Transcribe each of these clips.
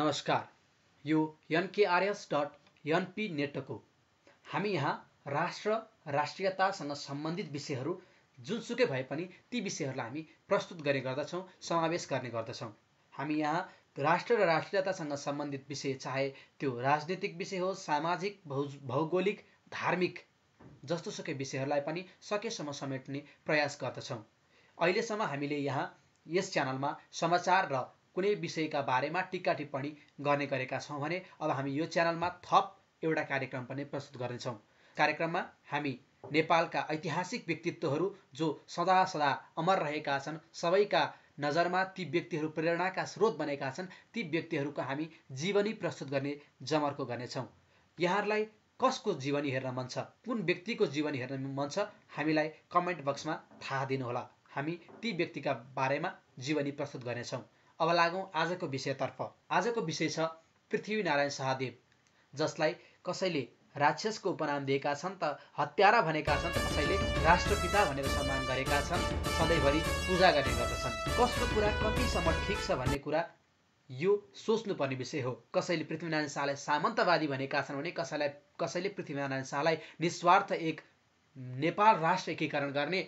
नमस्कार यो एनकेआरएस dot NP नेटको हामी यहाँ राष्ट्र राष्ट्रियतासँग सम्बन्धित विषयहरू जुनसुकै भए पनि ती विषयहरूलाई हामी प्रस्तुत गर्ने गर्दछौँ समावेश गर्ने गर्दछौँ हामी यहाँ राष्ट्र र राष्ट्रियतासँग सम्बन्धित विषय चाहे त्यो राजनीतिक विषय होस् सामाजिक भौगोलिक धार्मिक जस्तो सुकै विषयहरूलाई पनि सकेसम्म समेट्ने प्रयास गर्दछौँ अहिलेसम्म हामीले यहाँ यस च्यानलमा समाचार र कुनै विषयका बारेमा टिक्का टिप्पणी गर्ने गरेका छौँ भने अब हामी यो च्यानलमा थप एउटा कार्यक्रम पनि प्रस्तुत गर्नेछौँ कार्यक्रममा हामी नेपालका ऐतिहासिक व्यक्तित्वहरू जो सदा सदा अमर रहेका छन् सबैका नजरमा ती व्यक्तिहरू प्रेरणाका स्रोत बनेका छन् ती व्यक्तिहरूको हामी जीवनी प्रस्तुत गर्ने जमर्को गर्नेछौँ यहाँहरूलाई कसको जीवनी हेर्न मन छ कुन व्यक्तिको जीवनी हेर्न मन छ हामीलाई कमेन्ट बक्समा थाहा दिनुहोला हामी ती व्यक्तिका बारेमा जीवनी प्रस्तुत गर्नेछौँ अब लागौँ आजको विषयतर्फ आजको विषय छ पृथ्वीनारायण शाहदेव जसलाई कसैले राक्षसको उपनाम दिएका छन् त हत्यारा भनेका छन् कसैले राष्ट्रपिता भनेर सम्मान गरेका छन् सधैँभरि पूजा गर्ने गर्दछन् कस्तो कुरा कतिसम्म ठिक छ भन्ने कुरा यो सोच्नुपर्ने विषय हो कसैले पृथ्वीनारायण शाहलाई सामन्तवादी भनेका छन् भने कसैलाई कसैले पृथ्वीनारायण शाहलाई निस्वार्थ एक नेपाल राष्ट्र एकीकरण गर्ने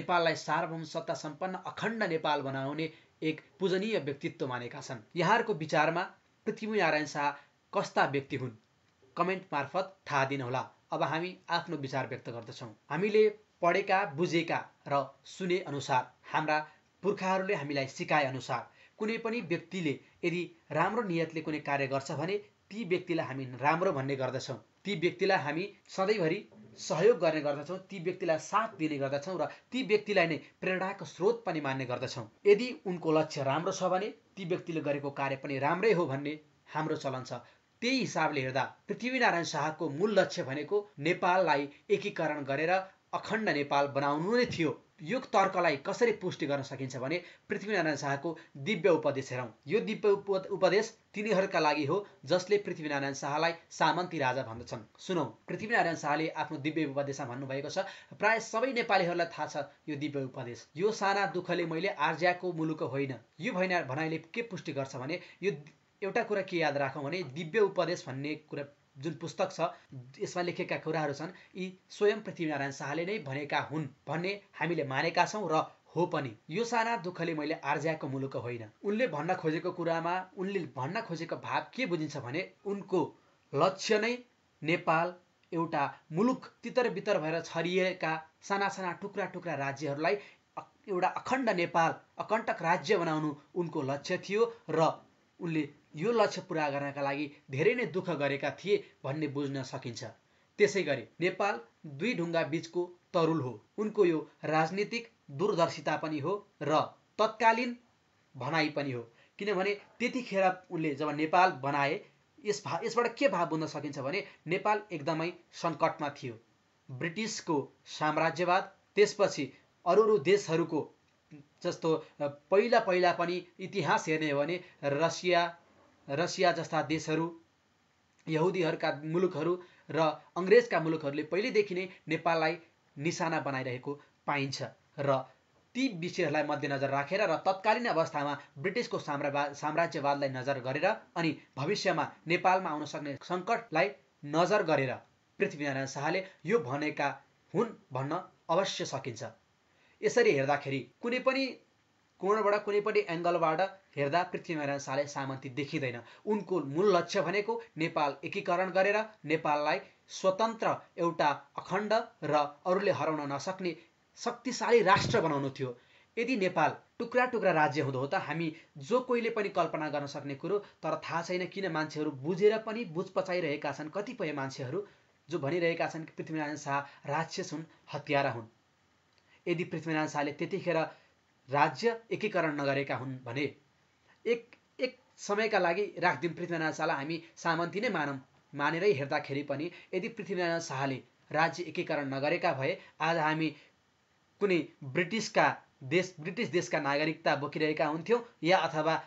नेपाललाई सार्वभौम सत्ता सम्पन्न अखण्ड नेपाल बनाउने एक पूजनीय व्यक्तित्व मानेका छन् यहाँहरूको विचारमा पृथ्वीनारायण शाह कस्ता व्यक्ति हुन् कमेन्ट मार्फत थाहा दिनुहोला अब हामी आफ्नो विचार व्यक्त गर्दछौँ हामीले पढेका बुझेका र सुने अनुसार हाम्रा पुर्खाहरूले हामीलाई सिकाए अनुसार कुनै पनि व्यक्तिले यदि राम्रो नियतले कुनै कार्य गर्छ भने ती व्यक्तिलाई हामी राम्रो भन्ने गर्दछौँ ती व्यक्तिलाई हामी सधैँभरि सहयोग गर्ने गर्दछौँ ती व्यक्तिलाई साथ दिने गर्दछौँ र ती व्यक्तिलाई नै प्रेरणाको स्रोत पनि मान्ने गर्दछौँ यदि उनको लक्ष्य राम्रो छ भने ती व्यक्तिले गरेको कार्य पनि राम्रै हो भन्ने हाम्रो चलन छ त्यही हिसाबले हेर्दा पृथ्वीनारायण शाहको मूल लक्ष्य भनेको नेपाललाई एकीकरण गरेर अखण्ड नेपाल बनाउनु नै थियो यो तर्कलाई कसरी पुष्टि गर्न सकिन्छ भने पृथ्वीनारायण शाहको दिव्य उपदेश हेरौँ यो दिव्य उप उपदेश तिनीहरूका लागि हो जसले पृथ्वीनारायण शाहलाई सामन्ती राजा भन्दछन् सुनौ पृथ्वीनारायण शाहले आफ्नो दिव्य उपदेशमा भन्नुभएको छ प्राय सबै नेपालीहरूलाई थाहा छ यो दिव्य उपदेश यो साना दुःखले मैले आर्ज्याको मुलुक होइन यो भैना भनाइले के पुष्टि गर्छ भने यो एउटा कुरा के याद राखौँ भने दिव्य उपदेश भन्ने कुरा जुन पुस्तक छ यसमा लेखेका कुराहरू छन् यी स्वयं पृथ्वीनारायण शाहले नै भनेका हुन् भन्ने हामीले मानेका छौँ र हो पनि यो साना दुःखले मैले आर्ज्याएको मुलुक होइन उनले भन्न खोजेको कुरामा उनले भन्न खोजेको भाव के बुझिन्छ भने उनको लक्ष्य नै नेपाल एउटा मुलुक तितर बितर भएर छरिएका साना साना टुक्रा टुक्रा राज्यहरूलाई एउटा अखण्ड नेपाल अकण्टक राज्य बनाउनु उनको लक्ष्य थियो र उनले यो लक्ष्य पुरा गर्नका लागि धेरै नै दुःख गरेका थिए भन्ने बुझ्न सकिन्छ त्यसै गरी नेपाल दुई ढुङ्गा बिचको तरुल हो उनको यो राजनीतिक दूरदर्शिता पनि हो र तत्कालीन भनाइ पनि हो किनभने त्यतिखेर उनले जब नेपाल बनाए यस भा यसबाट के भाव बुझ्न सकिन्छ भने नेपाल एकदमै सङ्कटमा थियो ब्रिटिसको साम्राज्यवाद त्यसपछि अरू अरू देशहरूको जस्तो पहिला पहिला पनि इतिहास हेर्ने हो भने रसिया रसिया जस्ता देशहरू यहुदीहरूका मुलुकहरू र अङ्ग्रेजका मुलुकहरूले पहिल्यैदेखि नै नेपाललाई निशाना बनाइरहेको पाइन्छ र ती विषयहरूलाई मध्यनजर राखेर र तत्कालीन अवस्थामा ब्रिटिसको साम्रा साम्राज्यवादलाई नजर गरेर अनि भविष्यमा नेपालमा आउन सक्ने सङ्कटलाई नजर गरेर पृथ्वीनारायण शाहले यो भनेका हुन् भन्न अवश्य सकिन्छ यसरी हेर्दाखेरि कुनै पनि कोणबाट कुनै पनि एङ्गलबाट हेर्दा पृथ्वीनारायण शाहले सामन्ती देखिँदैन उनको मूल लक्ष्य भनेको नेपाल एकीकरण गरेर नेपाललाई स्वतन्त्र एउटा अखण्ड र अरूले हराउन नसक्ने शक्तिशाली राष्ट्र बनाउनु थियो यदि नेपाल टुक्रा टुक्रा राज्य हुँदो हो त हामी जो कोहीले पनि कल्पना गर्न सक्ने कुरो तर थाहा छैन किन मान्छेहरू बुझेर पनि बुझ पचाइरहेका छन् कतिपय मान्छेहरू जो भनिरहेका छन् कि पृथ्वीनारायण शाह राक्षस हुन् हत्यारा हुन् यदि पृथ्वीनारायण शाहले त्यतिखेर राज्य एकीकरण नगरेका हुन् भने एक एक समयका लागि राखिदिउँ पृथ्वीनारायण शाहलाई हामी सामन्ती नै मानौँ मानेरै हेर्दाखेरि पनि यदि पृथ्वीनारायण शाहले राज्य एकीकरण नगरेका भए आज हामी कुनै ब्रिटिसका देश ब्रिटिस देशका नागरिकता बोकिरहेका हुन्थ्यौँ या अथवा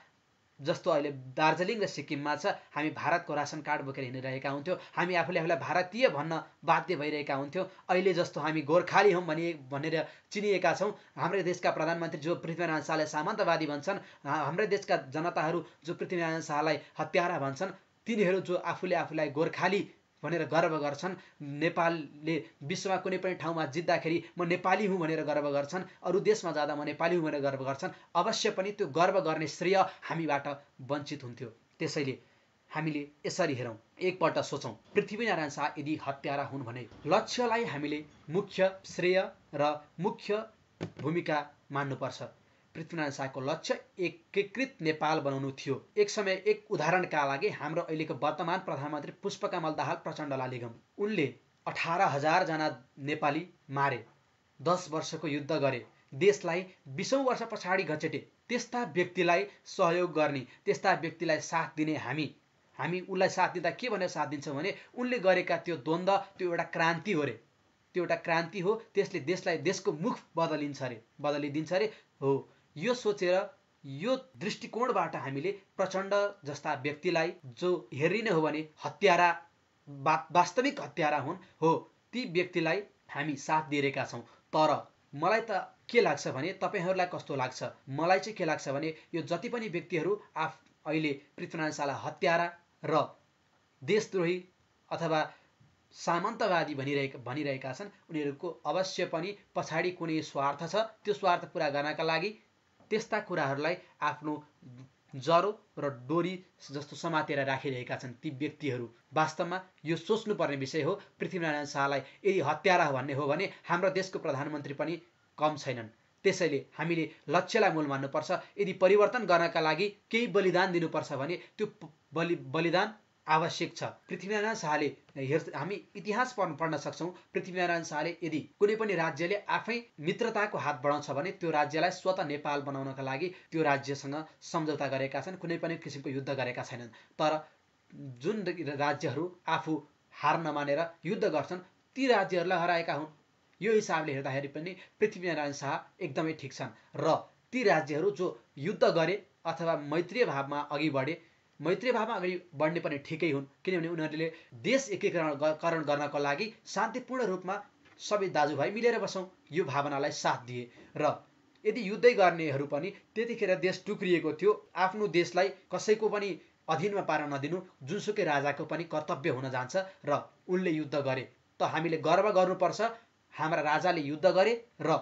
जस्तो अहिले दार्जिलिङ र सिक्किममा छ हामी भारतको रासन कार्ड बोकेर हिँडिरहेका हुन्थ्यौँ हामी आफूले आफूलाई भारतीय भन्न बाध्य भइरहेका हुन्थ्यौँ अहिले जस्तो हामी गोर्खाली हौँ भनि भनेर चिनिएका छौँ हाम्रै देशका प्रधानमन्त्री जो पृथ्वीनारायण शाहलाई सामन्तवादी भन्छन् हाम्रै देशका जनताहरू जो पृथ्वीनारायण शाहलाई हत्यारा भन्छन् तिनीहरू जो आफूले आफूलाई गोर्खाली भनेर गर्व गर्छन् नेपालले विश्वमा कुनै पनि ठाउँमा जित्दाखेरि म नेपाली हुँ भनेर गर्व गर्छन् अरू देशमा जाँदा म नेपाली हुँ भनेर गर्व गर्छन् अवश्य पनि त्यो गर्व गर्ने श्रेय हामीबाट वञ्चित हुन्थ्यो त्यसैले हामीले यसरी हेरौँ एकपल्ट सोचौँ पृथ्वीनारायण शाह यदि हत्यारा हुन् भने लक्ष्यलाई हामीले मुख्य श्रेय र मुख्य भूमिका मान्नुपर्छ पृथ्वीनारायण शाहको लक्ष्य एकीकृत नेपाल बनाउनु थियो एक समय एक उदाहरणका लागि हाम्रो अहिलेको वर्तमान प्रधानमन्त्री पुष्पकमल दाहाल प्रचण्ड लालिगम उनले अठार हजारजना नेपाली मारे दस वर्षको युद्ध गरे देशलाई बिसौँ वर्ष पछाडि घचेटे त्यस्ता व्यक्तिलाई सहयोग गर्ने त्यस्ता व्यक्तिलाई साथ दिने हामी हामी उनलाई साथ दिँदा के भनेर साथ दिन्छौँ भने उनले गरेका त्यो द्वन्द्व त्यो एउटा क्रान्ति हो रे त्यो एउटा क्रान्ति हो त्यसले देशलाई देशको मुख बदलिन्छ अरे बदलिदिन्छ अरे हो यो सोचेर यो दृष्टिकोणबाट हामीले प्रचण्ड जस्ता व्यक्तिलाई जो हेरिने हो भने हत्यारा बा वास्तविक हत्यारा हुन् हो ती व्यक्तिलाई हामी साथ दिइरहेका छौँ तर मलाई त के लाग्छ भने तपाईँहरूलाई कस्तो लाग्छ मलाई चाहिँ के लाग्छ भने यो जति पनि व्यक्तिहरू आफ अहिले पृथ्वीनारायण शाला हत्यारा र देशद्रोही अथवा सामन्तवादी भनिरहेका भनिरहेका छन् उनीहरूको अवश्य पनि पछाडि कुनै स्वार्थ छ त्यो स्वार्थ पुरा गर्नका लागि त्यस्ता कुराहरूलाई आफ्नो जरो र डोरी जस्तो समातेर राखिरहेका छन् ती व्यक्तिहरू वास्तवमा यो सोच्नुपर्ने विषय हो पृथ्वीनारायण शाहलाई यदि हत्यारा भन्ने हो भने हाम्रो देशको प्रधानमन्त्री पनि कम छैनन् त्यसैले हामीले लक्ष्यलाई मूल मान्नुपर्छ यदि परिवर्तन गर्नका लागि केही बलिदान दिनुपर्छ भने त्यो बलि बलिदान आवश्यक छ पृथ्वीनारायण शाहले हेर् हामी इतिहास पढ्नु पढ्न सक्छौँ पृथ्वीनारायण शाहले यदि कुनै पनि राज्यले आफै मित्रताको हात बढाउँछ भने त्यो राज्यलाई स्वत नेपाल बनाउनका लागि त्यो राज्यसँग सम्झौता गरेका छन् कुनै पनि किसिमको युद्ध गरेका छैनन् तर जुन राज्यहरू आफू हार नमानेर युद्ध गर्छन् ती राज्यहरूलाई हराएका हुन् यो हिसाबले हेर्दाखेरि पनि पृथ्वीनारायण शाह एकदमै ठिक छन् र ती राज्यहरू जो युद्ध गरे अथवा मैत्रीय भावमा अघि बढे मैत्री भावमा अगाडि बढ्ने पनि ठिकै हुन् किनभने उनीहरूले देश एकीकरण गर्नको लागि शान्तिपूर्ण रूपमा सबै दाजुभाइ मिलेर बसौँ यो भावनालाई साथ दिए र यदि युद्धै गर्नेहरू पनि त्यतिखेर देश टुक्रिएको थियो आफ्नो देशलाई कसैको पनि अधीनमा पार्न नदिनु जुनसुकै राजाको पनि कर्तव्य हुन जान्छ र उनले युद्ध गरे त हामीले गर्व गर्नुपर्छ हाम्रा राजाले युद्ध गरे र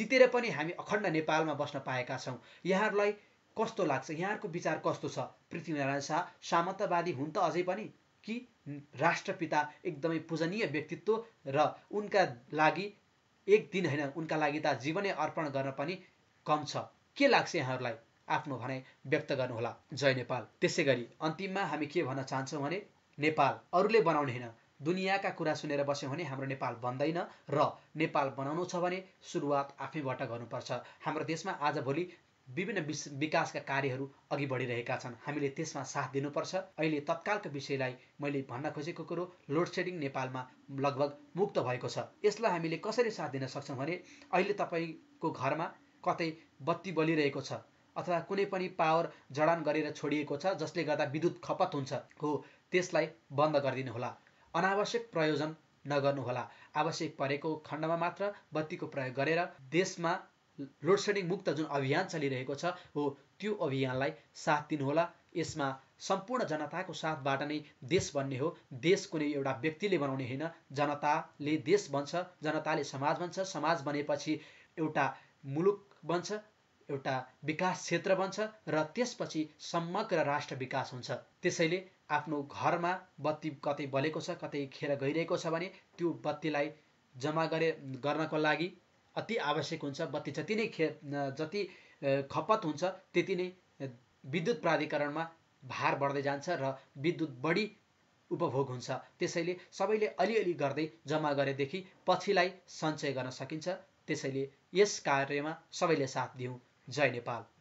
जितेर पनि हामी अखण्ड नेपालमा बस्न पाएका छौँ यहाँहरूलाई कस्तो लाग्छ यहाँहरूको विचार कस्तो छ पृथ्वीनारायण शाह सामन्तवादी हुन् त अझै पनि कि राष्ट्रपिता एकदमै पूजनीय व्यक्तित्व र उनका लागि एक दिन होइन उनका लागि त जीवनै अर्पण गर्न पनि कम छ के लाग्छ यहाँहरूलाई आफ्नो भनाइ व्यक्त गर्नुहोला जय नेपाल त्यसै गरी अन्तिममा हामी के भन्न चाहन्छौँ भने नेपाल अरूले बनाउने होइन दुनियाँका कुरा सुनेर बस्यौँ भने हाम्रो नेपाल बन्दैन र नेपाल बनाउनु छ भने सुरुवात आफैबाट गर्नुपर्छ हाम्रो देशमा आजभोलि विभिन्न विकासका कार्यहरू अघि बढिरहेका छन् हामीले त्यसमा साथ दिनुपर्छ अहिले तत्कालको विषयलाई मैले भन्न खोजेको कुरो लोड सेडिङ नेपालमा लगभग मुक्त भएको छ यसलाई हामीले कसरी साथ दिन सक्छौँ भने अहिले तपाईँको घरमा कतै बत्ती बलिरहेको छ अथवा कुनै पनि पावर जडान गरेर छोडिएको छ जसले गर्दा विद्युत खपत हुन्छ हो त्यसलाई बन्द गरिदिनुहोला अनावश्यक प्रयोजन नगर्नुहोला आवश्यक परेको खण्डमा मात्र बत्तीको प्रयोग गरेर देशमा लोड सेडिङ मुक्त जुन अभियान चलिरहेको छ हो त्यो अभियानलाई साथ दिनुहोला यसमा सम्पूर्ण जनताको साथबाट नै देश बन्ने हो देश कुनै एउटा व्यक्तिले बनाउने होइन जनताले देश बन्छ जनताले समाज बन्छ समाज बनेपछि एउटा मुलुक बन्छ एउटा विकास क्षेत्र बन्छ र त्यसपछि समग्र राष्ट्र विकास हुन्छ त्यसैले आफ्नो घरमा बत्ती कतै बलेको छ कतै खेर गइरहेको छ भने त्यो बत्तीलाई जम्मा गरे गर्नको लागि अति आवश्यक हुन्छ बत्ती जति नै खे जति खपत हुन्छ त्यति नै विद्युत प्राधिकरणमा भार बढ्दै जान्छ र विद्युत बढी उपभोग हुन्छ त्यसैले सबैले अलिअलि गर्दै जम्मा गरेदेखि पछिलाई सञ्चय गर्न सकिन्छ त्यसैले यस कार्यमा सबैले साथ दिउँ जय नेपाल